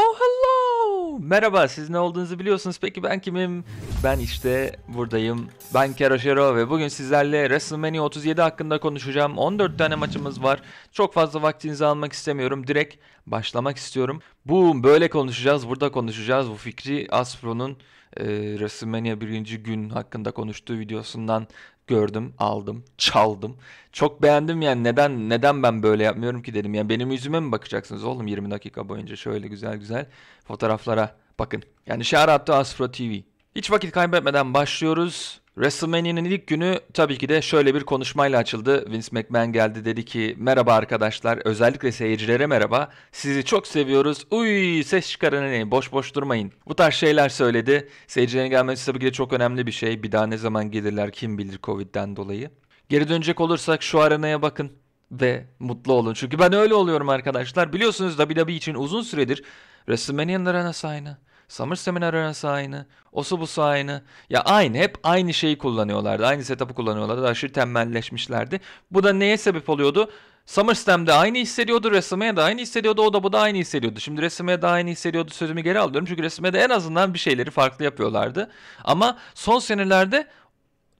Oh hello. Merhaba siz ne olduğunuzu biliyorsunuz. Peki ben kimim? Ben işte buradayım. Ben Keroşero ve bugün sizlerle WrestleMania 37 hakkında konuşacağım. 14 tane maçımız var. Çok fazla vaktinizi almak istemiyorum. Direkt başlamak istiyorum. Bu böyle konuşacağız, burada konuşacağız. Bu fikri Aspro'nun e, WrestleMania birinci gün hakkında konuştuğu videosundan gördüm, aldım, çaldım. Çok beğendim yani neden neden ben böyle yapmıyorum ki dedim. Yani benim yüzüme mi bakacaksınız oğlum 20 dakika boyunca şöyle güzel güzel fotoğraflara bakın. Yani Şehrattı Asfro TV. Hiç vakit kaybetmeden başlıyoruz. WrestleMania'nın ilk günü tabii ki de şöyle bir konuşmayla açıldı. Vince McMahon geldi dedi ki merhaba arkadaşlar özellikle seyircilere merhaba. Sizi çok seviyoruz. Uy ses çıkarın ne hani boş boş durmayın. Bu tarz şeyler söyledi. Seyircilerin gelmesi tabii ki de çok önemli bir şey. Bir daha ne zaman gelirler kim bilir Covid'den dolayı. Geri dönecek olursak şu aranaya bakın ve mutlu olun. Çünkü ben öyle oluyorum arkadaşlar. Biliyorsunuz WWE için uzun süredir WrestleMania'nın arenası aynı. Summer Seminar öncesi aynı. Osu busu aynı. Ya aynı hep aynı şeyi kullanıyorlardı. Aynı setup'ı kullanıyorlardı. Aşırı tembelleşmişlerdi. Bu da neye sebep oluyordu? SummerSlam'de aynı hissediyordu, resmeye de aynı hissediyordu, o da bu da aynı hissediyordu. Şimdi resmeye de aynı hissediyordu sözümü geri alıyorum çünkü resmeye de en azından bir şeyleri farklı yapıyorlardı. Ama son senelerde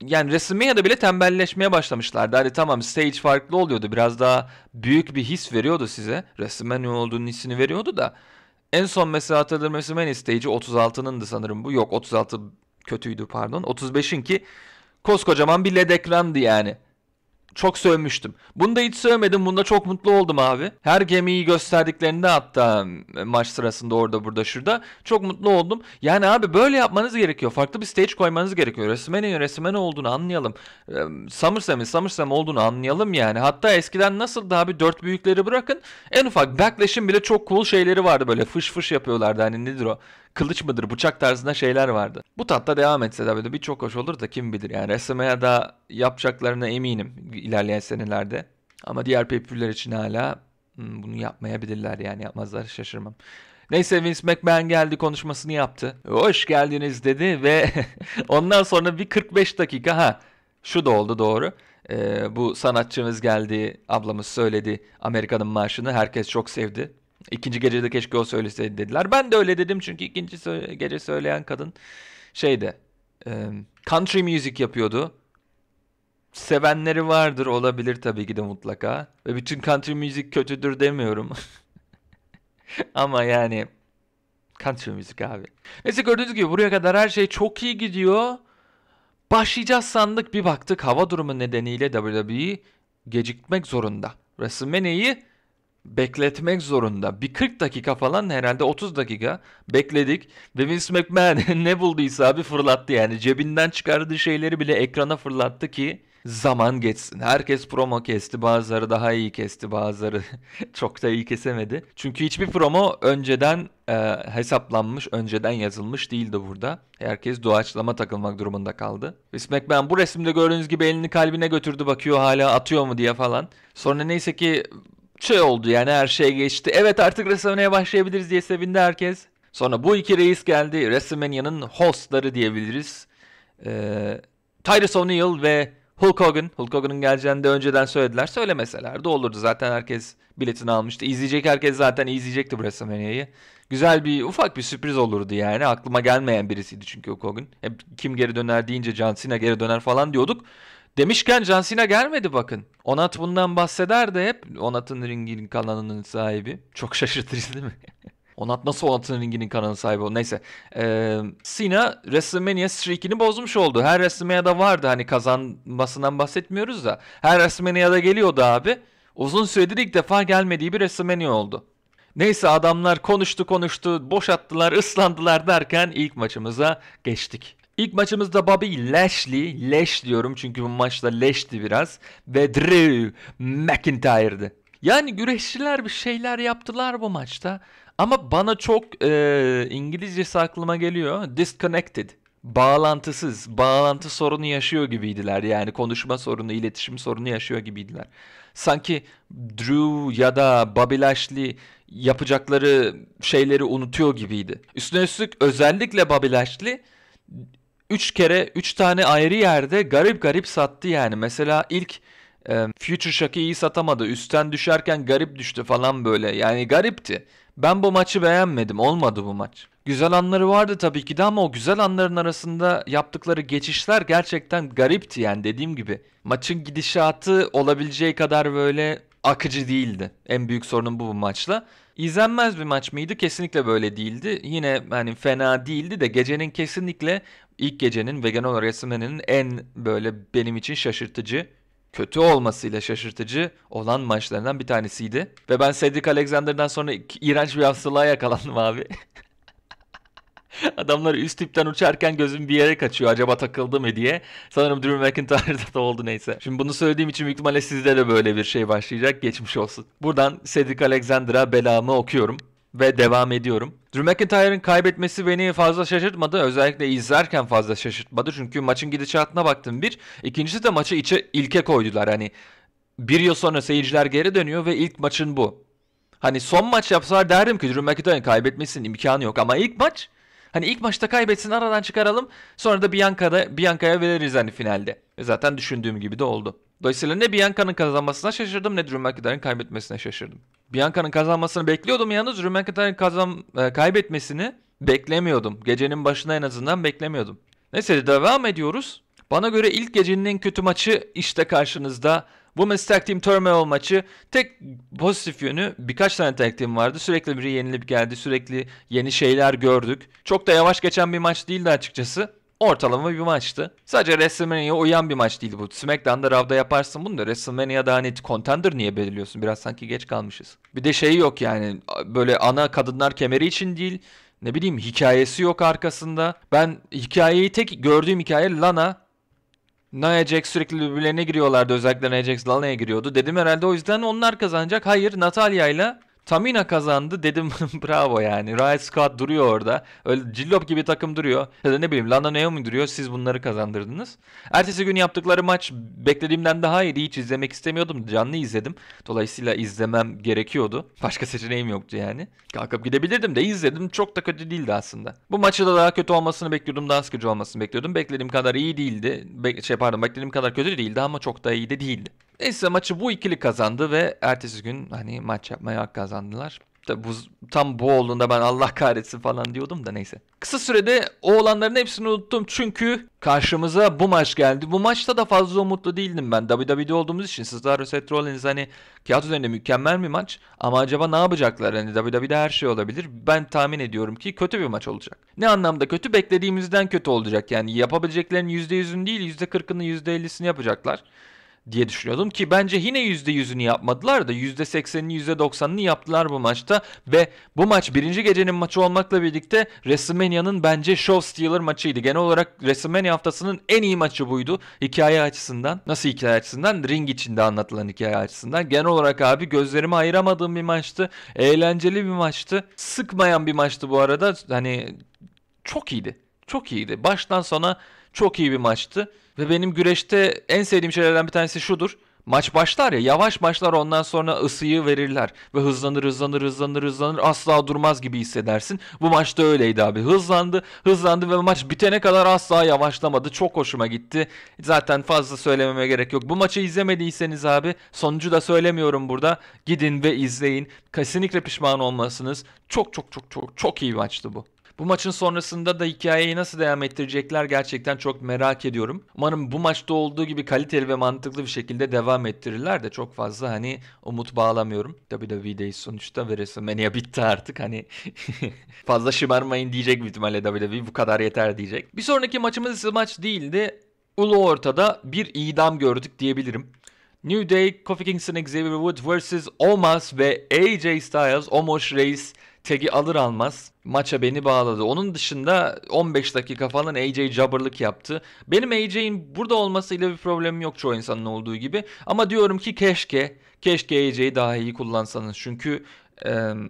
yani ya da bile tembelleşmeye başlamışlardı. Hani tamam stage farklı oluyordu. Biraz daha büyük bir his veriyordu size. Resime ne olduğunu hissini veriyordu da. En son mesela hatırladığım Messi isteyici 36'nındı sanırım bu. Yok 36 kötüydü pardon. 35'in ki koskocaman bir led ekrandı yani. Çok sövmüştüm. Bunu da hiç sövmedim. Bunda çok mutlu oldum abi. Her gemiyi gösterdiklerinde hatta e, maç sırasında orada burada şurada çok mutlu oldum. Yani abi böyle yapmanız gerekiyor. Farklı bir stage koymanız gerekiyor. Resmenin resmen olduğunu anlayalım. SummerSlam'in SummerSlam olduğunu anlayalım yani. Hatta eskiden nasıl daha bir dört büyükleri bırakın. En ufak Backlash'in bile çok cool şeyleri vardı böyle. Fış fış yapıyorlardı hani nedir o? kılıç mıdır, bıçak tarzında şeyler vardı. Bu tatta devam etse de böyle birçok hoş olur da kim bilir yani resmeye da yapacaklarına eminim ilerleyen senelerde. Ama diğer pay için hala hmm, bunu yapmayabilirler yani yapmazlar şaşırmam. Neyse Vince McMahon geldi konuşmasını yaptı. Hoş geldiniz dedi ve ondan sonra bir 45 dakika ha şu da oldu doğru. Ee, bu sanatçımız geldi, ablamız söyledi Amerika'nın maaşını herkes çok sevdi. İkinci gecede keşke o söyleseydi dediler. Ben de öyle dedim çünkü ikinci sö- gece söyleyen kadın şeyde e, country music yapıyordu. Sevenleri vardır olabilir tabii ki de mutlaka. Ve bütün country music kötüdür demiyorum. Ama yani country müzik abi. Neyse gördüğünüz gibi buraya kadar her şey çok iyi gidiyor. Başlayacağız sandık bir baktık hava durumu nedeniyle WWE gecikmek zorunda. WrestleMania'yı bekletmek zorunda. Bir 40 dakika falan herhalde 30 dakika bekledik. Ve Vince McMahon ne bulduysa abi fırlattı yani. Cebinden çıkardığı şeyleri bile ekrana fırlattı ki zaman geçsin. Herkes promo kesti. Bazıları daha iyi kesti. Bazıları çok da iyi kesemedi. Çünkü hiçbir promo önceden e, hesaplanmış, önceden yazılmış değildi burada. Herkes doğaçlama takılmak durumunda kaldı. Vince McMahon bu resimde gördüğünüz gibi elini kalbine götürdü bakıyor hala atıyor mu diye falan. Sonra neyse ki şey oldu yani her şey geçti. Evet artık WrestleMania'ya başlayabiliriz diye sevindi herkes. Sonra bu iki reis geldi. WrestleMania'nın hostları diyebiliriz. Ee, Tyrese O'Neil ve Hulk Hogan. Hulk Hogan'ın geleceğini de önceden söylediler. Söylemeseler de olurdu. Zaten herkes biletini almıştı. İzleyecek herkes zaten izleyecekti bu WrestleMania'yı. Güzel bir ufak bir sürpriz olurdu yani. Aklıma gelmeyen birisiydi çünkü Hulk Hogan. Hep kim geri döner deyince John Cena geri döner falan diyorduk. Demişken John Cena gelmedi bakın. Onat bundan bahseder de hep. Onat'ın ringinin kanalının sahibi. Çok şaşırtıcı değil mi? Onat nasıl Onat'ın ringinin kanalının sahibi o? Neyse. Ee, Cena WrestleMania streakini bozmuş oldu. Her WrestleMania'da vardı. Hani kazanmasından bahsetmiyoruz da. Her WrestleMania'da geliyordu abi. Uzun süredir ilk defa gelmediği bir WrestleMania oldu. Neyse adamlar konuştu konuştu, boş attılar, ıslandılar derken ilk maçımıza geçtik. İlk maçımızda Bobby Lashley, Lash diyorum çünkü bu maçta Lash'ti biraz ve Drew McIntyre'dı. Yani güreşçiler bir şeyler yaptılar bu maçta ama bana çok e, İngilizcesi aklıma geliyor disconnected bağlantısız, bağlantı sorunu yaşıyor gibiydiler. Yani konuşma sorunu, iletişim sorunu yaşıyor gibiydiler. Sanki Drew ya da Bobby Lashley yapacakları şeyleri unutuyor gibiydi. Üstüne üstlük özellikle Bobby Lashley 3 kere 3 tane ayrı yerde garip garip sattı yani. Mesela ilk e, Future Shock'ı iyi satamadı. Üstten düşerken garip düştü falan böyle. Yani garipti. Ben bu maçı beğenmedim. Olmadı bu maç. Güzel anları vardı tabii ki de ama o güzel anların arasında yaptıkları geçişler gerçekten garipti yani dediğim gibi. Maçın gidişatı olabileceği kadar böyle akıcı değildi. En büyük sorunum bu bu maçla. İzlenmez bir maç mıydı? Kesinlikle böyle değildi. Yine hani fena değildi de gecenin kesinlikle ilk gecenin ve genel olarak WrestleMania'nın en böyle benim için şaşırtıcı kötü olmasıyla şaşırtıcı olan maçlarından bir tanesiydi. Ve ben Cedric Alexander'dan sonra iğrenç bir hastalığa yakalandım abi. Adamlar üst tipten uçarken gözüm bir yere kaçıyor. Acaba takıldı mı diye. Sanırım Drew McIntyre'da da oldu neyse. Şimdi bunu söylediğim için büyük ihtimalle sizde de böyle bir şey başlayacak. Geçmiş olsun. Buradan Cedric Alexander'a belamı okuyorum ve devam ediyorum. Drew McIntyre'ın kaybetmesi beni fazla şaşırtmadı. Özellikle izlerken fazla şaşırtmadı. Çünkü maçın gidişatına baktım bir. İkincisi de maçı içe ilke koydular. Hani bir yıl sonra seyirciler geri dönüyor ve ilk maçın bu. Hani son maç yapsalar derdim ki Drew McIntyre'ın kaybetmesinin imkanı yok. Ama ilk maç Hani ilk maçta kaybetsin aradan çıkaralım. Sonra da Bianca'da Bianca'ya veririz hani finalde. E zaten düşündüğüm gibi de oldu. Dolayısıyla ne Bianca'nın kazanmasına şaşırdım ne Drew McIntyre'ın kaybetmesine şaşırdım. Bianca'nın kazanmasını bekliyordum yalnız Drew McIntyre'ın kazan e, kaybetmesini beklemiyordum. Gecenin başına en azından beklemiyordum. Neyse devam ediyoruz. Bana göre ilk gecenin en kötü maçı işte karşınızda Women's Tag Team Turmoil maçı tek pozitif yönü birkaç tane tag team vardı. Sürekli biri yenilip geldi. Sürekli yeni şeyler gördük. Çok da yavaş geçen bir maç değildi açıkçası ortalama bir maçtı. Sadece WrestleMania'ya uyan bir maç değildi bu. SmackDown'da Raw'da yaparsın bunu da WrestleMania'da net contender niye belirliyorsun? Biraz sanki geç kalmışız. Bir de şey yok yani böyle ana kadınlar kemeri için değil. Ne bileyim hikayesi yok arkasında. Ben hikayeyi tek gördüğüm hikaye Lana Nia Jax sürekli birbirlerine giriyorlardı. Özellikle Nia Jax Lana'ya giriyordu. Dedim herhalde o yüzden onlar kazanacak. Hayır Natalya ile Tamina kazandı dedim bravo yani. Riot Squad duruyor orada. Öyle cillop gibi takım duruyor. Ya da ne bileyim Lana Naomi duruyor. Siz bunları kazandırdınız. Ertesi gün yaptıkları maç beklediğimden daha iyiydi. Hiç izlemek istemiyordum. Canlı izledim. Dolayısıyla izlemem gerekiyordu. Başka seçeneğim yoktu yani. Kalkıp gidebilirdim de izledim. Çok da kötü değildi aslında. Bu maçı da daha kötü olmasını bekliyordum. Daha sıkıcı olmasını bekliyordum. Beklediğim kadar iyi değildi. Be şey pardon beklediğim kadar kötü değildi ama çok da iyi de değildi. Neyse maçı bu ikili kazandı ve ertesi gün hani maç yapmaya hak kazandılar. Tabi bu, tam bu olduğunda ben Allah kahretsin falan diyordum da neyse. Kısa sürede o olanların hepsini unuttum çünkü karşımıza bu maç geldi. Bu maçta da fazla umutlu değildim ben. WWE'de olduğumuz için sizler Seth Rollins hani kağıt üzerinde mükemmel bir maç. Ama acaba ne yapacaklar? Hani WWE'de her şey olabilir. Ben tahmin ediyorum ki kötü bir maç olacak. Ne anlamda kötü? Beklediğimizden kötü olacak. Yani yapabileceklerin %100'ünü değil %40'ını %50'sini yapacaklar diye düşünüyordum ki bence yine %100'ünü yapmadılar da %80'ini %90'ını yaptılar bu maçta ve bu maç birinci gecenin maçı olmakla birlikte WrestleMania'nın bence Show Stealer maçıydı. Genel olarak WrestleMania haftasının en iyi maçı buydu hikaye açısından. Nasıl hikaye açısından? Ring içinde anlatılan hikaye açısından. Genel olarak abi gözlerimi ayıramadığım bir maçtı. Eğlenceli bir maçtı. Sıkmayan bir maçtı bu arada. Hani çok iyiydi. Çok iyiydi. Baştan sona çok iyi bir maçtı. Ve benim güreşte en sevdiğim şeylerden bir tanesi şudur. Maç başlar ya yavaş başlar ondan sonra ısıyı verirler ve hızlanır hızlanır hızlanır hızlanır asla durmaz gibi hissedersin. Bu maçta öyleydi abi hızlandı hızlandı ve maç bitene kadar asla yavaşlamadı çok hoşuma gitti. Zaten fazla söylememe gerek yok. Bu maçı izlemediyseniz abi sonucu da söylemiyorum burada gidin ve izleyin kesinlikle pişman olmasınız. Çok çok çok çok çok iyi maçtı bu. Bu maçın sonrasında da hikayeyi nasıl devam ettirecekler gerçekten çok merak ediyorum. Umarım bu maçta olduğu gibi kaliteli ve mantıklı bir şekilde devam ettirirler de çok fazla hani umut bağlamıyorum. WWE'deyiz sonuçta ve WrestleMania bitti artık hani fazla şımarmayın diyecek büyük ihtimalle WWE bu kadar yeter diyecek. Bir sonraki maçımız maç değildi. Ulu ortada bir idam gördük diyebilirim. New Day, Kofi Kingston, Xavier Woods vs. Omos ve AJ Styles, Omos Reis tagi alır almaz maça beni bağladı. Onun dışında 15 dakika falan AJ jabberlık yaptı. Benim AJ'in burada olmasıyla bir problemim yok çoğu insanın olduğu gibi. Ama diyorum ki keşke, keşke AJ'yi daha iyi kullansanız. Çünkü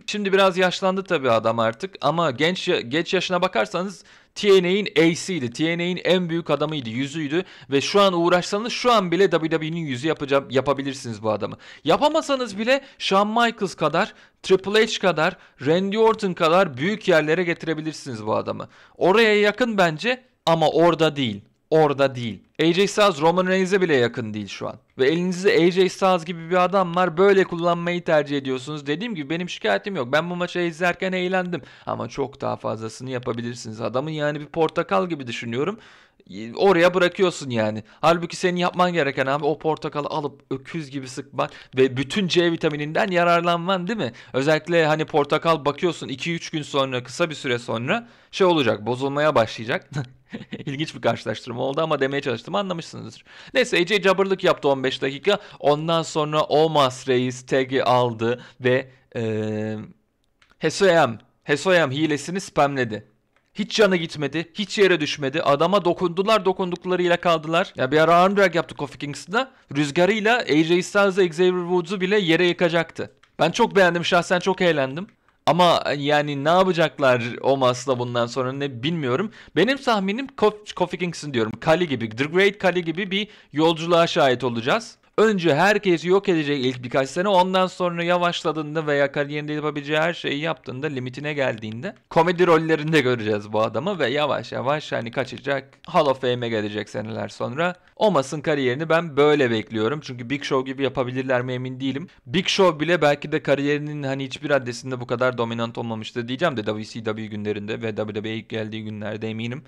Şimdi biraz yaşlandı tabii adam artık ama genç geç yaşına bakarsanız TNA'in ace'iydi. TNA'in en büyük adamıydı, yüzüydü ve şu an uğraşsanız şu an bile WWE'nin yüzü yapacağım, yapabilirsiniz bu adamı. Yapamasanız bile Shawn Michaels kadar, Triple H kadar, Randy Orton kadar büyük yerlere getirebilirsiniz bu adamı. Oraya yakın bence ama orada değil orada değil. AJ Styles Roman Reigns'e bile yakın değil şu an. Ve elinizde AJ Styles gibi bir adam var. Böyle kullanmayı tercih ediyorsunuz. Dediğim gibi benim şikayetim yok. Ben bu maçı izlerken eğlendim. Ama çok daha fazlasını yapabilirsiniz. Adamın yani bir portakal gibi düşünüyorum. Oraya bırakıyorsun yani. Halbuki senin yapman gereken abi o portakalı alıp öküz gibi sıkman ve bütün C vitamininden yararlanman değil mi? Özellikle hani portakal bakıyorsun 2-3 gün sonra kısa bir süre sonra şey olacak bozulmaya başlayacak. İlginç bir karşılaştırma oldu ama demeye çalıştım anlamışsınızdır. Neyse AJ cabırlık yaptı 15 dakika. Ondan sonra Omas Reis tag'i aldı ve ee, Hesoyam, Hesoyam hilesini spamledi. Hiç canı gitmedi. Hiç yere düşmedi. Adama dokundular. Dokunduklarıyla kaldılar. Ya bir ara arm drag yaptı Kofi Kingston'a. Rüzgarıyla AJ Styles'a Xavier Woods'u bile yere yıkacaktı. Ben çok beğendim şahsen çok eğlendim. Ama yani ne yapacaklar o masla bundan sonra ne bilmiyorum. Benim tahminim Kofi Kingston diyorum. Kali gibi. The Great Kali gibi bir yolculuğa şahit olacağız. Önce herkesi yok edecek ilk birkaç sene ondan sonra yavaşladığında veya kariyerinde yapabileceği her şeyi yaptığında limitine geldiğinde komedi rollerinde göreceğiz bu adamı ve yavaş yavaş hani kaçacak Hall of Fame'e gelecek seneler sonra. Omas'ın kariyerini ben böyle bekliyorum. Çünkü Big Show gibi yapabilirler mi emin değilim. Big Show bile belki de kariyerinin hani hiçbir adresinde bu kadar dominant olmamıştı diyeceğim de WCW günlerinde ve WWE'ye geldiği günlerde eminim.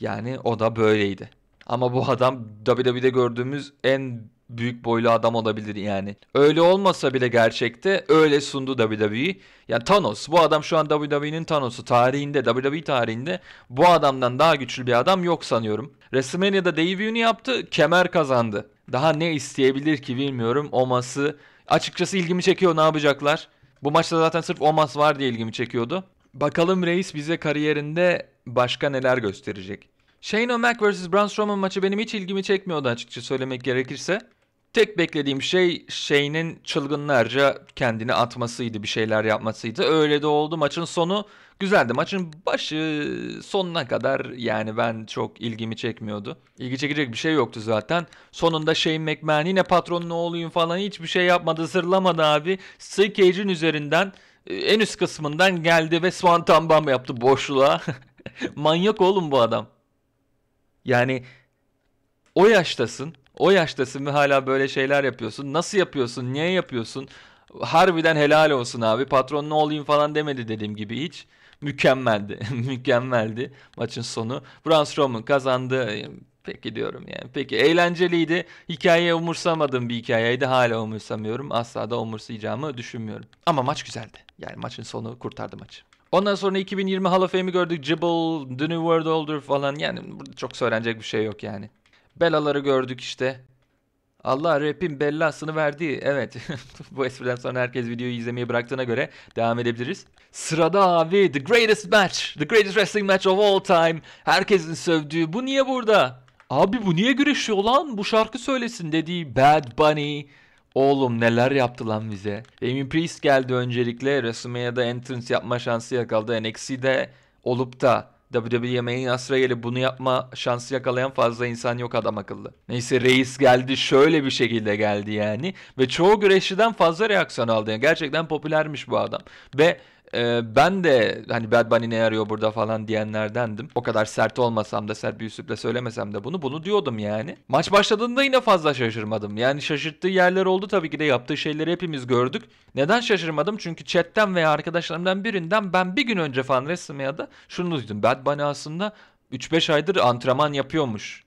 Yani o da böyleydi. Ama bu adam WWE'de gördüğümüz en büyük boylu adam olabilir yani. Öyle olmasa bile gerçekte öyle sundu WWE. Yani Thanos bu adam şu an WWE'nin Thanos'u tarihinde WWE tarihinde bu adamdan daha güçlü bir adam yok sanıyorum. WrestleMania'da debut'ünü yaptı kemer kazandı. Daha ne isteyebilir ki bilmiyorum. Omas'ı açıkçası ilgimi çekiyor ne yapacaklar. Bu maçta zaten sırf Omas var diye ilgimi çekiyordu. Bakalım Reis bize kariyerinde başka neler gösterecek. Shane O'Mac vs. Braun Strowman maçı benim hiç ilgimi çekmiyordu açıkça söylemek gerekirse. Tek beklediğim şey şeyinin çılgınlarca kendini atmasıydı, bir şeyler yapmasıydı. Öyle de oldu. Maçın sonu güzeldi. Maçın başı sonuna kadar yani ben çok ilgimi çekmiyordu. İlgi çekecek bir şey yoktu zaten. Sonunda Shane McMahon yine patronun oğluyum falan hiçbir şey yapmadı, sırlamadı abi. Steel üzerinden e, en üst kısmından geldi ve Swanton Bomb yaptı boşluğa. Manyak oğlum bu adam. Yani o yaştasın o yaştasın ve hala böyle şeyler yapıyorsun. Nasıl yapıyorsun? Niye yapıyorsun? Harbiden helal olsun abi. Patron ne olayım falan demedi dediğim gibi hiç. Mükemmeldi. Mükemmeldi maçın sonu. Braun Strowman kazandı. Peki diyorum yani. Peki eğlenceliydi. Hikayeye umursamadım bir hikayeydi. Hala umursamıyorum. Asla da umursayacağımı düşünmüyorum. Ama maç güzeldi. Yani maçın sonu kurtardı maçı. Ondan sonra 2020 Hall of Fame'i gördük. Jibble, The New World Order falan. Yani burada çok söylenecek bir şey yok yani. Belaları gördük işte. Allah rap'in bellasını verdi. Evet. Bu espriden sonra herkes videoyu izlemeyi bıraktığına göre devam edebiliriz. Sırada abi The Greatest Match. The Greatest Wrestling Match of All Time. Herkesin sövdüğü. Bu niye burada? Abi bu niye güreşiyor lan? Bu şarkı söylesin dediği Bad Bunny. Oğlum neler yaptı lan bize. Amy Priest geldi öncelikle. WrestleMania'da entrance yapma şansı yakaladı. NXT'de olup da WWE Mania sıra gelip bunu yapma şansı yakalayan fazla insan yok adam akıllı. Neyse reis geldi şöyle bir şekilde geldi yani. Ve çoğu güreşçiden fazla reaksiyon aldı. Yani gerçekten popülermiş bu adam. Ve e, ben de hani Bad Bunny ne arıyor burada falan diyenlerdendim. O kadar sert olmasam da sert bir üslupla söylemesem de bunu bunu diyordum yani. Maç başladığında yine fazla şaşırmadım. Yani şaşırttığı yerler oldu tabii ki de yaptığı şeyleri hepimiz gördük. Neden şaşırmadım? Çünkü chatten veya arkadaşlarımdan birinden ben bir gün önce Fan da şunu duydum. Bad Bunny aslında 3-5 aydır antrenman yapıyormuş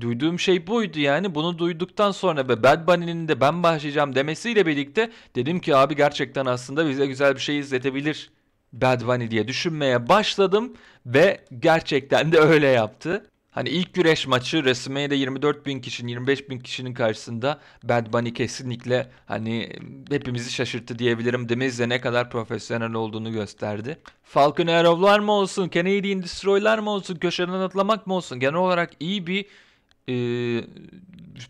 Duyduğum şey buydu yani. Bunu duyduktan sonra ve Bad Bunny'nin de ben başlayacağım demesiyle birlikte dedim ki abi gerçekten aslında bize güzel bir şey izletebilir Bad Bunny diye düşünmeye başladım ve gerçekten de öyle yaptı. Hani ilk güreş maçı resmeye de 24 bin kişinin 25 bin kişinin karşısında Bad Bunny kesinlikle hani hmm, hepimizi şaşırttı diyebilirim. Demizle ne kadar profesyonel olduğunu gösterdi. Falcon Arrow'lar mı olsun, Canadian Destroy'lar mı olsun, köşeden atlamak mı olsun genel olarak iyi bir e,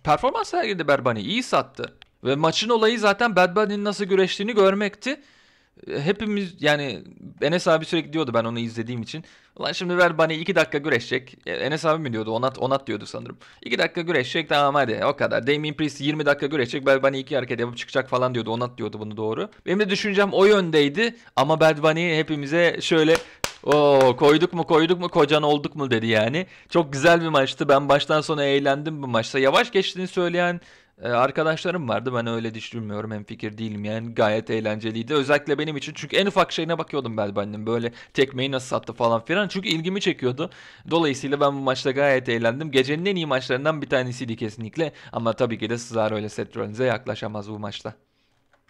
performans sergiledi Bad Bunny. İyi sattı. Ve maçın olayı zaten Bad Bunny'nin nasıl güreştiğini görmekti. Hepimiz yani Enes abi sürekli diyordu ben onu izlediğim için. Ulan şimdi Bad Bunny 2 dakika güreşecek. E, Enes abi mi diyordu? Onat, Onat diyordu sanırım. 2 dakika güreşecek tamam hadi o kadar. Damien Priest 20 dakika güreşecek. Bad Bunny 2 hareket yapıp çıkacak falan diyordu. Onat diyordu bunu doğru. Benim de düşüncem o yöndeydi. Ama Bad Bunny hepimize şöyle Oo koyduk mu koyduk mu kocan olduk mu dedi yani. Çok güzel bir maçtı. Ben baştan sona eğlendim bu maçta. Yavaş geçtiğini söyleyen e, arkadaşlarım vardı. Ben öyle düşünmüyorum. Hem fikir değilim yani. Gayet eğlenceliydi. Özellikle benim için. Çünkü en ufak şeyine bakıyordum ben benim. Böyle tekmeyi nasıl sattı falan filan. Çünkü ilgimi çekiyordu. Dolayısıyla ben bu maçta gayet eğlendim. Gecenin en iyi maçlarından bir tanesiydi kesinlikle. Ama tabii ki de Cesaro ile Seth Rollins'e yaklaşamaz bu maçta.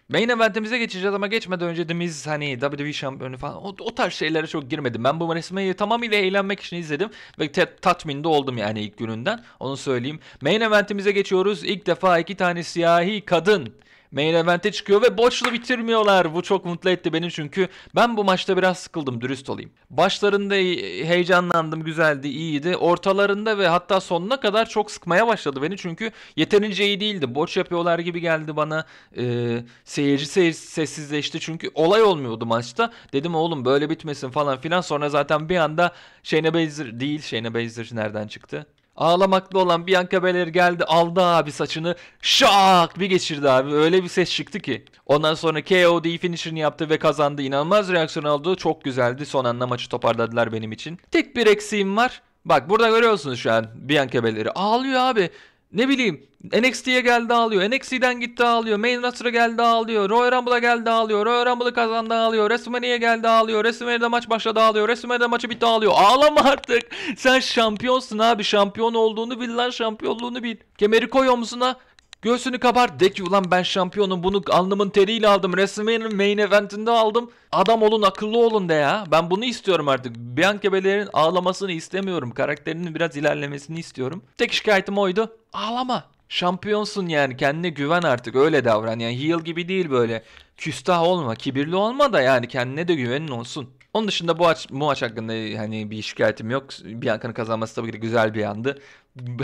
Main eventimize geçeceğiz ama geçmeden önce Demiz hani WWE şampiyonu falan o, o tarz şeylere çok girmedim. Ben bu resmi tamamıyla eğlenmek için izledim ve te- tatminde oldum yani ilk gününden. Onu söyleyeyim. Main eventimize geçiyoruz. İlk defa iki tane siyahi kadın main event'e çıkıyor ve boşlu bitirmiyorlar. Bu çok mutlu etti beni çünkü ben bu maçta biraz sıkıldım dürüst olayım. Başlarında heyecanlandım, güzeldi, iyiydi. Ortalarında ve hatta sonuna kadar çok sıkmaya başladı beni çünkü yeterince iyi değildi. Boş yapıyorlar gibi geldi bana. Ee, seyirci sessizleşti çünkü olay olmuyordu maçta. Dedim oğlum böyle bitmesin falan filan. Sonra zaten bir anda Shayna Baszler değil Shayna Baszler nereden çıktı? Ağlamaklı olan Bianca Belair geldi aldı abi saçını şak bir geçirdi abi öyle bir ses çıktı ki. Ondan sonra KOD finisher'ını yaptı ve kazandı. inanılmaz reaksiyon aldı. Çok güzeldi. Son anla maçı toparladılar benim için. Tek bir eksiğim var. Bak burada görüyorsunuz şu an Bianca Belair'i ağlıyor abi. Ne bileyim NXT'ye geldi ağlıyor. NXT'den gitti ağlıyor. Main Roster'a geldi ağlıyor. Royal Rumble'a geldi ağlıyor. Royal Rumble'ı kazandı ağlıyor. WrestleMania'ya geldi ağlıyor. WrestleMania'da maç başladı ağlıyor. WrestleMania'da maçı bitti ağlıyor. Ağlama artık. Sen şampiyonsun abi. Şampiyon olduğunu bil lan şampiyonluğunu bil. Kemeri koy omzuna. Göğsünü kabar de ki ulan ben şampiyonum bunu alnımın teriyle aldım. WrestleMania'nın main eventinde aldım. Adam olun akıllı olun de ya. Ben bunu istiyorum artık. Bianca Belair'in ağlamasını istemiyorum. Karakterinin biraz ilerlemesini istiyorum. Tek şikayetim oydu. Ağlama. Şampiyonsun yani kendine güven artık öyle davran. Yani heel gibi değil böyle. Küstah olma kibirli olma da yani kendine de güvenin olsun. Onun dışında bu maç, maç hakkında e, hani bir şikayetim yok. Bianca'nın kazanması tabii ki güzel bir andı.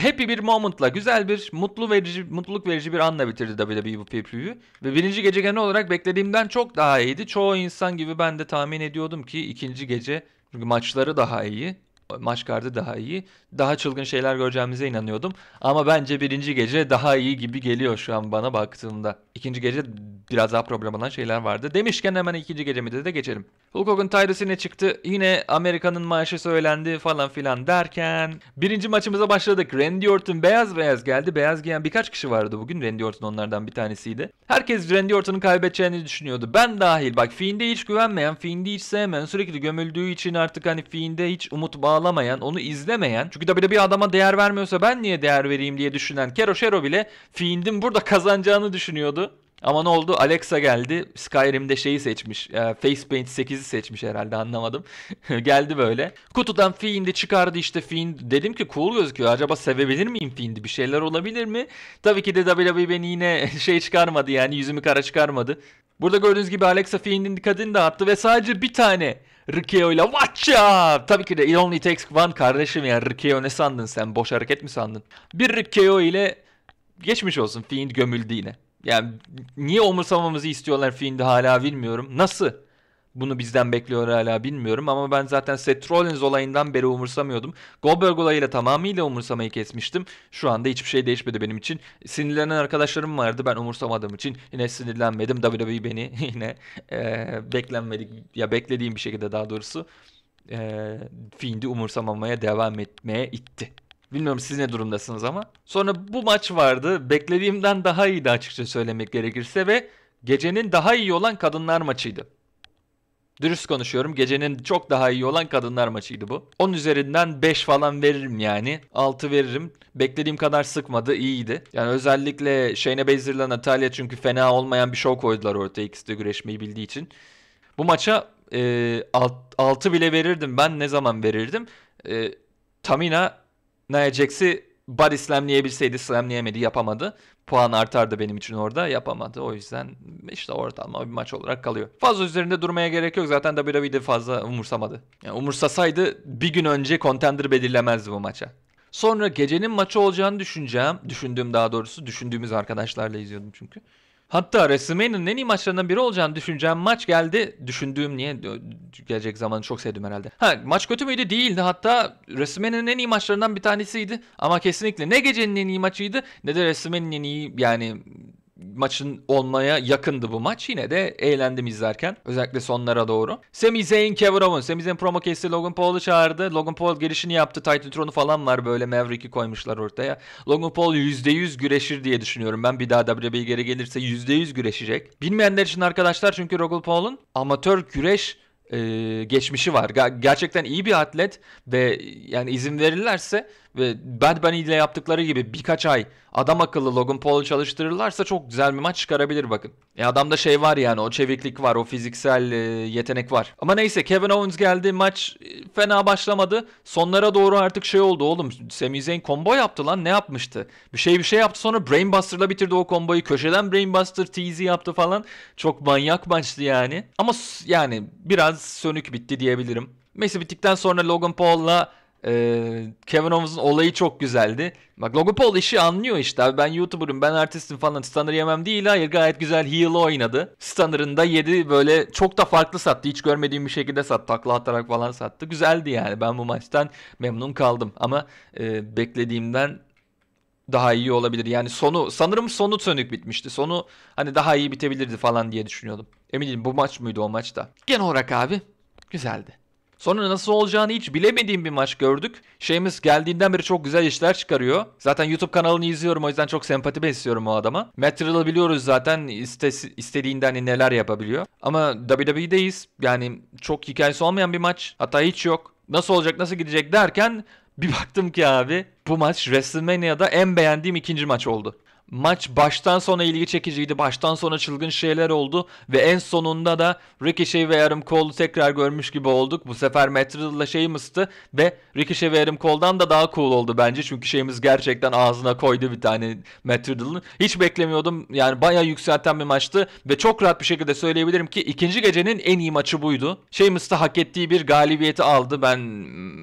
Happy bir momentla güzel bir mutlu verici mutluluk verici bir anla bitirdi WWE bu pay-per-view. Ve birinci gece genel olarak beklediğimden çok daha iyiydi. Çoğu insan gibi ben de tahmin ediyordum ki ikinci gece çünkü maçları daha iyi maç kartı daha iyi. Daha çılgın şeyler göreceğimize inanıyordum. Ama bence birinci gece daha iyi gibi geliyor şu an bana baktığımda. İkinci gece biraz daha problem olan şeyler vardı. Demişken hemen ikinci gecemi de, de geçelim. Hukuk'un tayrisine çıktı. Yine Amerika'nın maaşı söylendi falan filan derken. Birinci maçımıza başladık. Randy Orton beyaz beyaz geldi. Beyaz giyen birkaç kişi vardı bugün. Randy Orton onlardan bir tanesiydi. Herkes Randy Orton'un kaybedeceğini düşünüyordu. Ben dahil. Bak Fiend'e hiç güvenmeyen, Fiend'i hiç sevmeyen, sürekli gömüldüğü için artık hani Fiend'e hiç umut bağlamayan, onu izlemeyen. Çünkü tabii de bir adama değer vermiyorsa ben niye değer vereyim diye düşünen Kero Keroşero bile Fiend'in burada kazanacağını düşünüyordu. Ama ne oldu? Alexa geldi. Skyrim'de şeyi seçmiş. E, Facepaint 8'i seçmiş herhalde anlamadım. geldi böyle. Kutudan Fiend'i çıkardı işte Fiend. Dedim ki cool gözüküyor. Acaba sevebilir miyim Fiend'i? Bir şeyler olabilir mi? Tabii ki de WWE beni yine şey çıkarmadı yani yüzümü kara çıkarmadı. Burada gördüğünüz gibi Alexa Fiend'in dikkatini dağıttı ve sadece bir tane Rikeo ile watch ya. Tabii ki de It Only Takes One kardeşim ya. Rikeo ne sandın sen? Boş hareket mi sandın? Bir Rikeo ile geçmiş olsun Fiend gömüldü yine. Yani niye umursamamızı istiyorlar filmde hala bilmiyorum. Nasıl bunu bizden bekliyor hala bilmiyorum ama ben zaten Seth Rollins olayından beri umursamıyordum. Goldberg olayıyla tamamıyla umursamayı kesmiştim. Şu anda hiçbir şey değişmedi benim için. Sinirlenen arkadaşlarım vardı ben umursamadığım için yine sinirlenmedim. WWE beni yine e, beklenmedik ya beklediğim bir şekilde daha doğrusu e, Fiend'i umursamamaya devam etmeye itti. Bilmiyorum siz ne durumdasınız ama. Sonra bu maç vardı. Beklediğimden daha iyiydi açıkça söylemek gerekirse ve gecenin daha iyi olan kadınlar maçıydı. Dürüst konuşuyorum. Gecenin çok daha iyi olan kadınlar maçıydı bu. 10 üzerinden 5 falan veririm yani. 6 veririm. Beklediğim kadar sıkmadı. iyiydi. Yani özellikle Shayna ile Natalya çünkü fena olmayan bir şov koydular ortaya. ikisi de güreşmeyi bildiği için. Bu maça e, 6 bile verirdim. Ben ne zaman verirdim? E, Tamina Nia Jax'i body slamlayabilseydi slamlayamadı yapamadı. Puan artardı benim için orada yapamadı. O yüzden işte ortalama bir maç olarak kalıyor. Fazla üzerinde durmaya gerek yok. Zaten WWE'de fazla umursamadı. Yani umursasaydı bir gün önce contender belirlemezdi bu maça. Sonra gecenin maçı olacağını düşüneceğim. Düşündüğüm daha doğrusu düşündüğümüz arkadaşlarla izliyordum çünkü. Hatta WrestleMania'nın en iyi maçlarından biri olacağını düşüneceğim maç geldi. Düşündüğüm niye gelecek zamanı çok sevdim herhalde. Ha maç kötü müydü? Değildi. Hatta WrestleMania'nın en iyi maçlarından bir tanesiydi. Ama kesinlikle ne gecenin en iyi maçıydı ne de WrestleMania'nın en iyi yani maçın olmaya yakındı bu maç. Yine de eğlendim izlerken. Özellikle sonlara doğru. Sami Zayn, Kevin Owens. Sami Zayn promo kesti Logan Paul'u çağırdı. Logan Paul girişini yaptı. Titan Tron'u falan var böyle Maverick'i koymuşlar ortaya. Logan Paul %100 güreşir diye düşünüyorum ben. Bir daha WWE geri gelirse %100 güreşecek. Bilmeyenler için arkadaşlar çünkü Logan Paul'un amatör güreş e, geçmişi var. Ger- gerçekten iyi bir atlet ve yani izin verirlerse ve Bad Bunny ile yaptıkları gibi birkaç ay adam akıllı Logan Paul çalıştırırlarsa çok güzel bir maç çıkarabilir bakın. E adamda şey var yani o çeviklik var, o fiziksel e, yetenek var. Ama neyse Kevin Owens geldi maç e, fena başlamadı. Sonlara doğru artık şey oldu oğlum. Sami Zayn combo yaptı lan ne yapmıştı? Bir şey bir şey yaptı sonra Brainbuster'la bitirdi o komboyu. Köşeden Brainbuster tease'i yaptı falan. Çok manyak maçtı yani. Ama yani biraz sönük bitti diyebilirim. Messi bittikten sonra Logan Paul'la ee, Kevin Owens'ın olayı çok güzeldi. Bak Logo Paul işi anlıyor işte abi. Ben YouTuber'ım, ben artistim falan. Stunner yemem değil. Hayır gayet güzel heel oynadı. Stunner'ın da yedi böyle çok da farklı sattı. Hiç görmediğim bir şekilde sattı. Takla atarak falan sattı. Güzeldi yani. Ben bu maçtan memnun kaldım. Ama e, beklediğimden daha iyi olabilir. Yani sonu sanırım sonu sönük bitmişti. Sonu hani daha iyi bitebilirdi falan diye düşünüyordum. Emin değilim bu maç mıydı o maçta? Genel olarak abi güzeldi. Sonra nasıl olacağını hiç bilemediğim bir maç gördük. Şeyimiz geldiğinden beri çok güzel işler çıkarıyor. Zaten YouTube kanalını izliyorum o yüzden çok sempati besliyorum o adama. Material'ı biliyoruz zaten istes- istediğinden hani neler yapabiliyor. Ama WWE'deyiz. Yani çok hikayesi olmayan bir maç. Hatta hiç yok. Nasıl olacak nasıl gidecek derken bir baktım ki abi bu maç WrestleMania'da en beğendiğim ikinci maç oldu. Maç baştan sona ilgi çekiciydi. Baştan sona çılgın şeyler oldu. Ve en sonunda da Ricochet ve Adam Cole'u tekrar görmüş gibi olduk. Bu sefer Matt Riddle'la Sheamus'tı. Ve Ricochet ve Adam Cole'dan da daha cool oldu bence. Çünkü şeyimiz gerçekten ağzına koydu bir tane Matt Riddle'ın. Hiç beklemiyordum. Yani baya yükselten bir maçtı. Ve çok rahat bir şekilde söyleyebilirim ki ikinci gecenin en iyi maçı buydu. Sheamus da hak ettiği bir galibiyeti aldı. Ben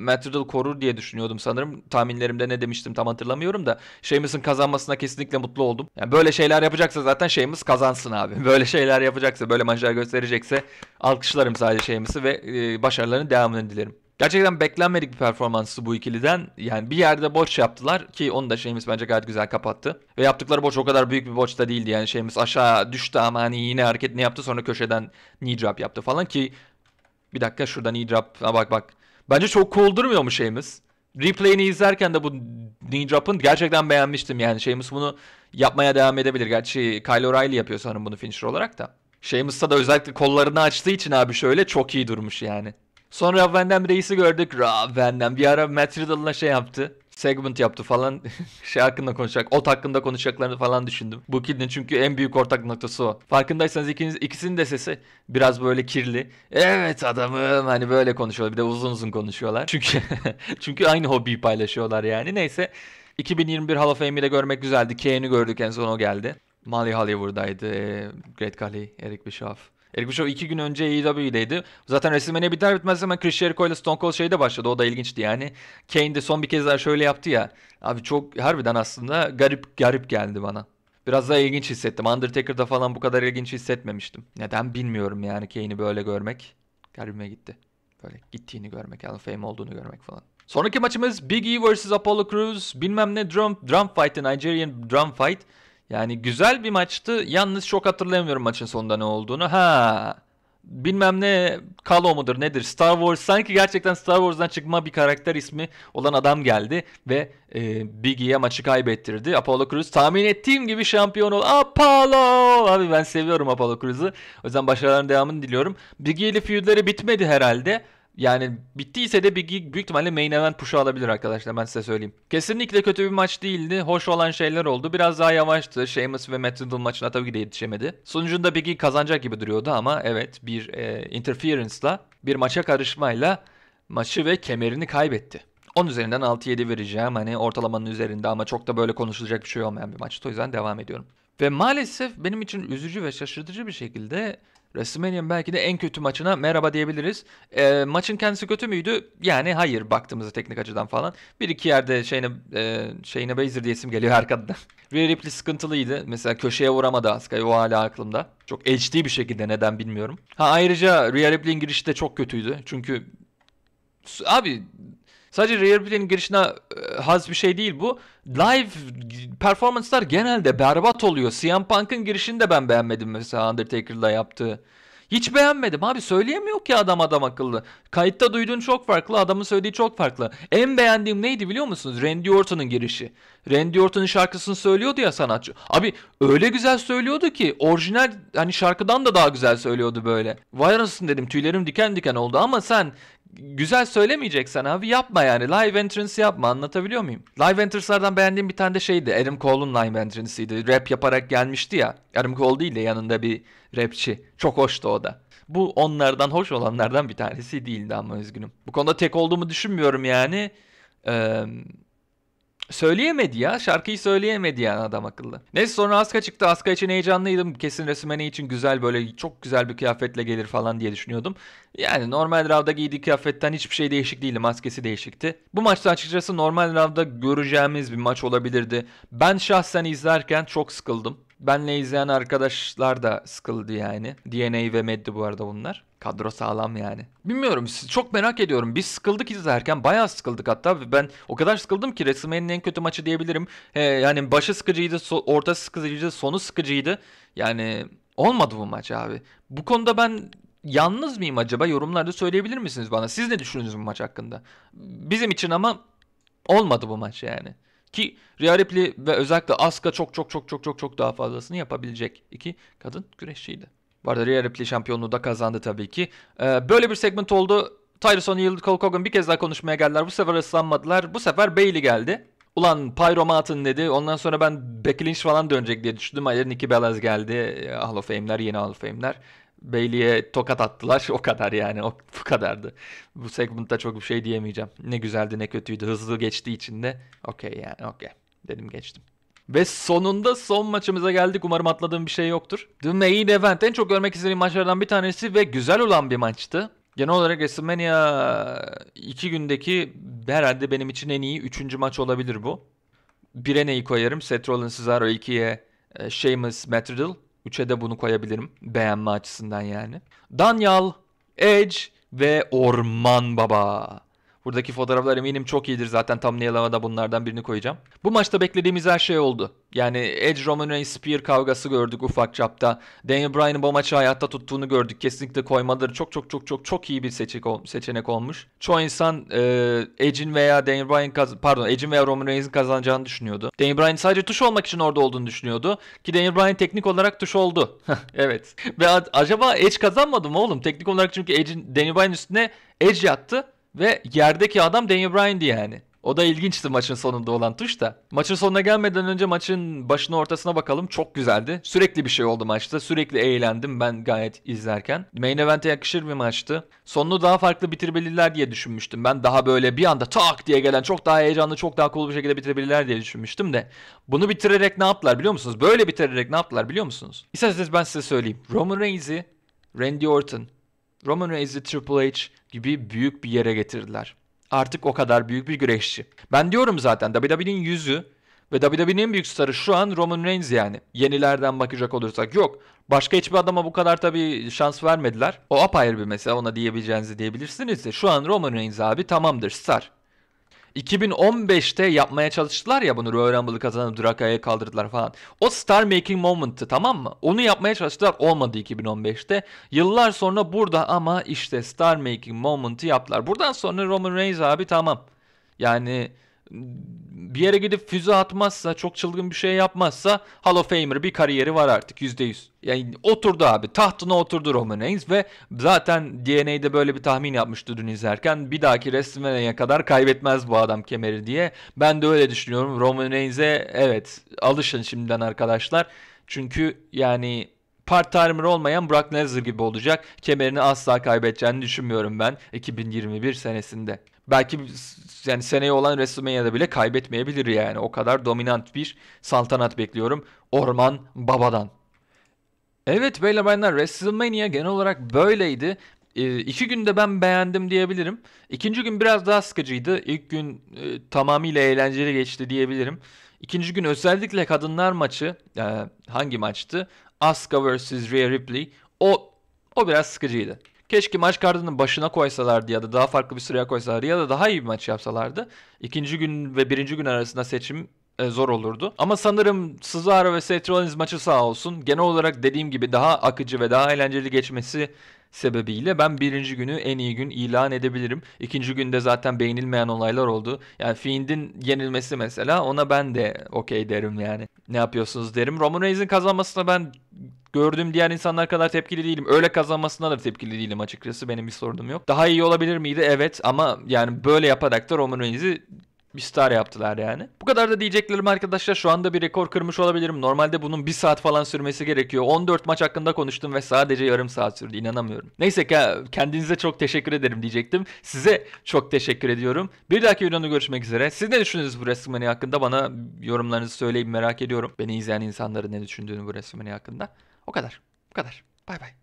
Matt Riddle korur diye düşünüyordum sanırım. Tahminlerimde ne demiştim tam hatırlamıyorum da. Sheamus'ın kazanmasına kesinlikle mutlu mutlu oldum. Yani böyle şeyler yapacaksa zaten şeyimiz kazansın abi. Böyle şeyler yapacaksa, böyle maçlar gösterecekse alkışlarım sadece şeyimizi ve e, başarılarını devamını dilerim. Gerçekten beklenmedik bir performansı bu ikiliden. Yani bir yerde borç yaptılar ki onu da Sheamus bence gayet güzel kapattı. Ve yaptıkları borç o kadar büyük bir borç da değildi. Yani şeyimiz aşağı düştü ama hani yine ne yaptı sonra köşeden knee drop yaptı falan ki bir dakika şurada knee drop. Ha bak bak. Bence çok cool durmuyor mu Sheamus? Replay'ini izlerken de bu knee drop'ın gerçekten beğenmiştim yani şeyimiz bunu yapmaya devam edebilir. Gerçi Kyle O'Reilly yapıyor sanırım bunu finisher olarak da. Sheamus'ta da özellikle kollarını açtığı için abi şöyle çok iyi durmuş yani. Sonra Rob Van Dam Reis'i gördük. Rob Van Dam bir ara Matt Riddle'la şey yaptı. Segment yaptı falan. şey hakkında konuşacak. Ot hakkında konuşacaklarını falan düşündüm. Bu ikilinin çünkü en büyük ortak noktası o. Farkındaysanız ikiniz, ikisinin de sesi biraz böyle kirli. Evet adamım hani böyle konuşuyorlar. Bir de uzun uzun konuşuyorlar. Çünkü çünkü aynı hobiyi paylaşıyorlar yani. Neyse 2021 Hall of Fame'i de görmek güzeldi. Kane'i gördük en son o geldi. Mali Hollywood'daydı. Great Khali, Eric Bischoff. Eric Bischoff iki gün önce AEW'deydi. Zaten WrestleMania biter bitmez hemen Chris Jericho ile Stone Cold şeyde başladı. O da ilginçti yani. Kane de son bir kez daha şöyle yaptı ya. Abi çok harbiden aslında garip garip geldi bana. Biraz daha ilginç hissettim. Undertaker'da falan bu kadar ilginç hissetmemiştim. Neden bilmiyorum yani Kane'i böyle görmek. Garibime gitti. Böyle gittiğini görmek, yani of Fame olduğunu görmek falan. Sonraki maçımız Big E vs Apollo Cruz, bilmem ne drum, drum fight, Nigerian drum fight. Yani güzel bir maçtı. Yalnız çok hatırlamıyorum maçın sonunda ne olduğunu. Ha bilmem ne Kalo mudur nedir Star Wars sanki gerçekten Star Wars'dan çıkma bir karakter ismi olan adam geldi ve e, Biggie'ye maçı kaybettirdi. Apollo Cruz. tahmin ettiğim gibi şampiyon ol. Apollo! Abi ben seviyorum Apollo Crews'u. O yüzden başarıların devamını diliyorum. Biggie ile feud'leri bitmedi herhalde. Yani bittiyse de Big büyük ihtimalle main event push'u alabilir arkadaşlar ben size söyleyeyim. Kesinlikle kötü bir maç değildi. Hoş olan şeyler oldu. Biraz daha yavaştı. Sheamus ve Matt Riddle maçına tabii ki de yetişemedi. Sonucunda Big kazanacak gibi duruyordu ama evet bir e, interference'la bir maça karışmayla maçı ve kemerini kaybetti. 10 üzerinden 6-7 vereceğim. Hani ortalamanın üzerinde ama çok da böyle konuşulacak bir şey olmayan bir maçtı. O yüzden devam ediyorum. Ve maalesef benim için üzücü ve şaşırtıcı bir şekilde WrestleMania'nın belki de en kötü maçına merhaba diyebiliriz. E, maçın kendisi kötü müydü? Yani hayır baktığımızda teknik açıdan falan. Bir iki yerde şeyine e, şeyine Baszler diye isim geliyor arkada. Rhea Ripley sıkıntılıydı. Mesela köşeye vuramadı Asuka. O hala aklımda. Çok HD bir şekilde neden bilmiyorum. Ha ayrıca Rhea Ripley'in girişi de çok kötüydü. Çünkü abi Sadece Rare girişine e, haz bir şey değil bu. Live performanslar genelde berbat oluyor. CM Punk'ın girişini de ben beğenmedim mesela Undertaker'la yaptığı. Hiç beğenmedim abi söyleyemiyor ki adam adam akıllı. Kayıtta duyduğun çok farklı adamın söylediği çok farklı. En beğendiğim neydi biliyor musunuz? Randy Orton'un girişi. Randy Orton'un şarkısını söylüyordu ya sanatçı. Abi öyle güzel söylüyordu ki orijinal hani şarkıdan da daha güzel söylüyordu böyle. Vay anasını dedim tüylerim diken diken oldu ama sen güzel söylemeyeceksen abi yapma yani. Live entrance yapma anlatabiliyor muyum? Live entrance'lardan beğendiğim bir tane de şeydi. Adam Cole'un live entrance'iydi. Rap yaparak gelmişti ya. Adam Cole değil de yanında bir rapçi. Çok hoştu o da. Bu onlardan hoş olanlardan bir tanesi değildi ama üzgünüm. Bu konuda tek olduğumu düşünmüyorum yani. Eee Söyleyemedi ya. Şarkıyı söyleyemedi yani adam akıllı. Neyse sonra Aska çıktı. Aska için heyecanlıydım. Kesin resmeni için güzel böyle çok güzel bir kıyafetle gelir falan diye düşünüyordum. Yani normal Rav'da giydiği kıyafetten hiçbir şey değişik değildi. Maskesi değişikti. Bu maçta açıkçası normal Rav'da göreceğimiz bir maç olabilirdi. Ben şahsen izlerken çok sıkıldım. Benle izleyen arkadaşlar da sıkıldı yani. DNA ve Meddi bu arada bunlar. Kadro sağlam yani. Bilmiyorum çok merak ediyorum. Biz sıkıldık izlerken bayağı sıkıldık hatta. Ben o kadar sıkıldım ki WrestleMania'nın en kötü maçı diyebilirim. Ee, yani başı sıkıcıydı, so- ortası sıkıcıydı, sonu sıkıcıydı. Yani olmadı bu maç abi. Bu konuda ben yalnız mıyım acaba? Yorumlarda söyleyebilir misiniz bana? Siz ne düşünüyorsunuz bu maç hakkında? Bizim için ama olmadı bu maç yani. Ki Rhea Ripley ve özellikle Asuka çok çok çok çok çok çok daha fazlasını yapabilecek iki kadın güreşçiydi. Bu arada Rhea Ripley şampiyonluğu da kazandı tabii ki. Ee, böyle bir segment oldu. Tyson Hill, Cole Hogan bir kez daha konuşmaya geldiler. Bu sefer ıslanmadılar. Bu sefer Bailey geldi. Ulan Pyroma atın dedi. Ondan sonra ben Becky Lynch falan dönecek diye düşündüm. Hayır Nikki Bellaz geldi. Hall of Fame'ler, yeni Hall of Fame'ler. Bailey'e tokat attılar. O kadar yani. O, bu kadardı. Bu segmentta çok bir şey diyemeyeceğim. Ne güzeldi ne kötüydü. Hızlı geçtiği için de okey yani okey. Dedim geçtim. Ve sonunda son maçımıza geldik. Umarım atladığım bir şey yoktur. The Main Event en çok görmek istediğim maçlardan bir tanesi ve güzel olan bir maçtı. Genel olarak WrestleMania 2 gündeki herhalde benim için en iyi 3. maç olabilir bu. 1'e neyi koyarım? Seth Rollins, Cesaro 2'ye e, Sheamus, Matt Riddle. 3'e de bunu koyabilirim. Beğenme açısından yani. Daniel Edge ve Orman Baba. Buradaki fotoğraflar eminim çok iyidir zaten thumbnail'ıma da bunlardan birini koyacağım. Bu maçta beklediğimiz her şey oldu. Yani Edge Roman Reigns Spear kavgası gördük ufak çapta. Daniel Bryan'ın bu maçı hayatta tuttuğunu gördük. Kesinlikle koymaları çok çok çok çok çok iyi bir seçik, seçenek olmuş. Çoğu insan e, Edge'in veya Daniel Bryan pardon Edge'in veya Roman Reigns'in kazanacağını düşünüyordu. Daniel Bryan sadece tuş olmak için orada olduğunu düşünüyordu. Ki Daniel Bryan teknik olarak tuş oldu. evet. Ve acaba Edge kazanmadı mı oğlum? Teknik olarak çünkü Edge Daniel Bryan üstüne Edge yattı. Ve yerdeki adam Danny Bryan Bryan'di yani. O da ilginçti maçın sonunda olan tuş da. Maçın sonuna gelmeden önce maçın başına ortasına bakalım. Çok güzeldi. Sürekli bir şey oldu maçta. Sürekli eğlendim ben gayet izlerken. Main event'e yakışır bir maçtı. Sonunu daha farklı bitirebilirler diye düşünmüştüm. Ben daha böyle bir anda tak diye gelen çok daha heyecanlı çok daha cool bir şekilde bitirebilirler diye düşünmüştüm de. Bunu bitirerek ne yaptılar biliyor musunuz? Böyle bitirerek ne yaptılar biliyor musunuz? İsterseniz ben size söyleyeyim. Roman Reigns'i Randy Orton, Roman Reigns'i Triple H gibi büyük bir yere getirdiler. Artık o kadar büyük bir güreşçi. Ben diyorum zaten WWE'nin yüzü ve WWE'nin büyük starı şu an Roman Reigns yani. Yenilerden bakacak olursak yok. Başka hiçbir adama bu kadar tabii şans vermediler. O apayrı bir mesele ona diyebileceğinizi diyebilirsiniz de şu an Roman Reigns abi tamamdır star. 2015'te yapmaya çalıştılar ya bunu Royal Rumble'ı kazanıp Draka'ya kaldırdılar falan. O star making moment'ı tamam mı? Onu yapmaya çalıştılar olmadı 2015'te. Yıllar sonra burada ama işte star making moment'ı yaptılar. Buradan sonra Roman Reigns abi tamam. Yani bir yere gidip füze atmazsa, çok çılgın bir şey yapmazsa Hall of Famer bir kariyeri var artık %100. Yani oturdu abi. Tahtına oturdu Roman Reigns ve zaten DNA'de böyle bir tahmin yapmıştı dün izlerken. Bir dahaki WrestleMania'ya kadar kaybetmez bu adam kemeri diye. Ben de öyle düşünüyorum. Roman Reigns'e evet alışın şimdiden arkadaşlar. Çünkü yani part-timer olmayan Brock Lesnar gibi olacak. Kemerini asla kaybedeceğini düşünmüyorum ben 2021 senesinde belki yani seneye olan WrestleMania'da bile kaybetmeyebilir yani. O kadar dominant bir saltanat bekliyorum Orman Baba'dan. Evet beyler bayanlar WrestleMania genel olarak böyleydi. E, iki günde ben beğendim diyebilirim. İkinci gün biraz daha sıkıcıydı. İlk gün e, tamamıyla eğlenceli geçti diyebilirim. İkinci gün özellikle kadınlar maçı e, hangi maçtı? Asuka vs Rhea Ripley. O o biraz sıkıcıydı. Keşke maç kartının başına koysalardı ya da daha farklı bir sıraya koysalardı ya da daha iyi bir maç yapsalardı. İkinci gün ve birinci gün arasında seçim e, zor olurdu. Ama sanırım Cesaro ve Seth Rollins maçı sağ olsun. Genel olarak dediğim gibi daha akıcı ve daha eğlenceli geçmesi sebebiyle ben birinci günü en iyi gün ilan edebilirim. İkinci günde zaten beğenilmeyen olaylar oldu. Yani Fiend'in yenilmesi mesela ona ben de okey derim yani. Ne yapıyorsunuz derim. Roman Reigns'in kazanmasına ben gördüğüm diğer insanlar kadar tepkili değilim. Öyle kazanmasına da tepkili değilim açıkçası. Benim bir sorunum yok. Daha iyi olabilir miydi? Evet ama yani böyle yaparak da Roman Reigns'i bir star yaptılar yani. Bu kadar da diyeceklerim arkadaşlar. Şu anda bir rekor kırmış olabilirim. Normalde bunun bir saat falan sürmesi gerekiyor. 14 maç hakkında konuştum ve sadece yarım saat sürdü. İnanamıyorum. Neyse kendinize çok teşekkür ederim diyecektim. Size çok teşekkür ediyorum. Bir dahaki videoda görüşmek üzere. Siz ne düşünüyorsunuz bu WrestleMania hakkında? Bana yorumlarınızı söyleyin merak ediyorum. Beni izleyen insanların ne düşündüğünü bu WrestleMania hakkında. O kadar. Bu kadar. Bay bay.